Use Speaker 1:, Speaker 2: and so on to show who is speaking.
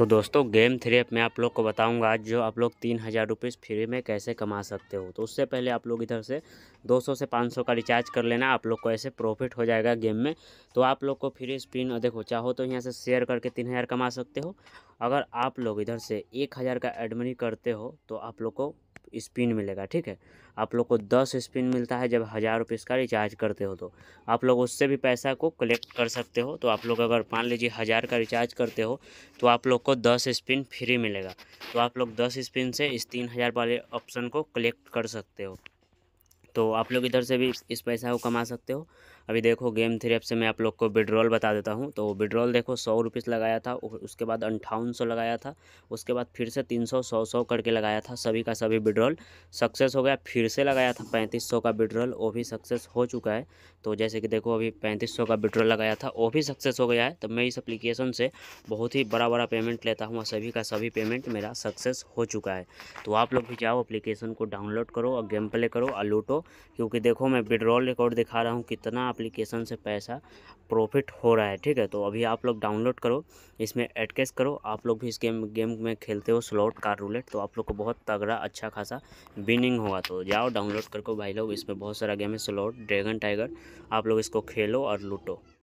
Speaker 1: तो दोस्तों game three app में आप लोग को बताऊंगा आज जो आप लोग तीन हज़ार रुपीज़ फ्री में कैसे कमा सकते हो तो उससे पहले आप लोग इधर से 200 से 500 का रिचार्ज कर लेना आप लोग को ऐसे प्रॉफिट हो जाएगा गेम में तो आप लोग को फ्री स्पिन देखो चाहो तो यहाँ से शेयर करके तीन हज़ार कमा सकते हो अगर आप लोग इधर से एक हज़ार का एडमनी करते हो तो आप लोग को स्पिन मिलेगा ठीक है आप लोग को दस स्पिन मिलता है जब हज़ार रुपये इसका रिचार्ज करते हो तो आप लोग उससे भी पैसा को कलेक्ट कर सकते हो तो आप लोग अगर मान लीजिए हज़ार का रिचार्ज करते हो तो आप लोग को दस स्पिन फ्री मिलेगा तो आप लोग दस स्पिन से इस तीन हज़ार वाले ऑप्शन को कलेक्ट कर सकते हो तो आप लोग इधर से भी इस पैसा को कमा सकते हो अभी देखो गेम थ्री ऐप से मैं आप लोग को विड्रॉल बता देता हूँ तो विड्रॉल देखो सौ रुपीज़ लगाया था उसके बाद अंठावन सौ लगाया था उसके बाद फिर से तीन सौ सौ सौ करके लगाया था सभी का सभी विड्रॉल सक्सेस हो गया फिर से लगाया था पैंतीस सौ का विड्रॉल वो भी सक्सेस हो चुका है तो जैसे कि देखो अभी पैंतीस सौ का विड्रॉल लगाया था वो भी सक्सेस हो गया है तो मैं इस अप्लीकेशन से बहुत ही बड़ा बड़ा पेमेंट लेता हूँ और सभी का सभी पेमेंट मेरा सक्सेस हो चुका है तो आप लोग भी जाओ अप्लीकेशन को डाउनलोड करो और गेम प्ले करो और लूटो क्योंकि देखो मैं विड्रॉल रिकॉर्ड दिखा रहा हूँ कितना एप्लीकेशन से पैसा प्रॉफिट हो रहा है ठीक है तो अभी आप लोग डाउनलोड करो इसमें एड करो आप लोग भी इस गेम गेम में खेलते हो स्लॉट कार रूलेट तो आप लोग को बहुत तगड़ा अच्छा खासा विनिंग होगा तो जाओ डाउनलोड करो भाई लोग इसमें बहुत सारा गेम है स्लॉट ड्रैगन टाइगर आप लोग इसको खेलो और लूटो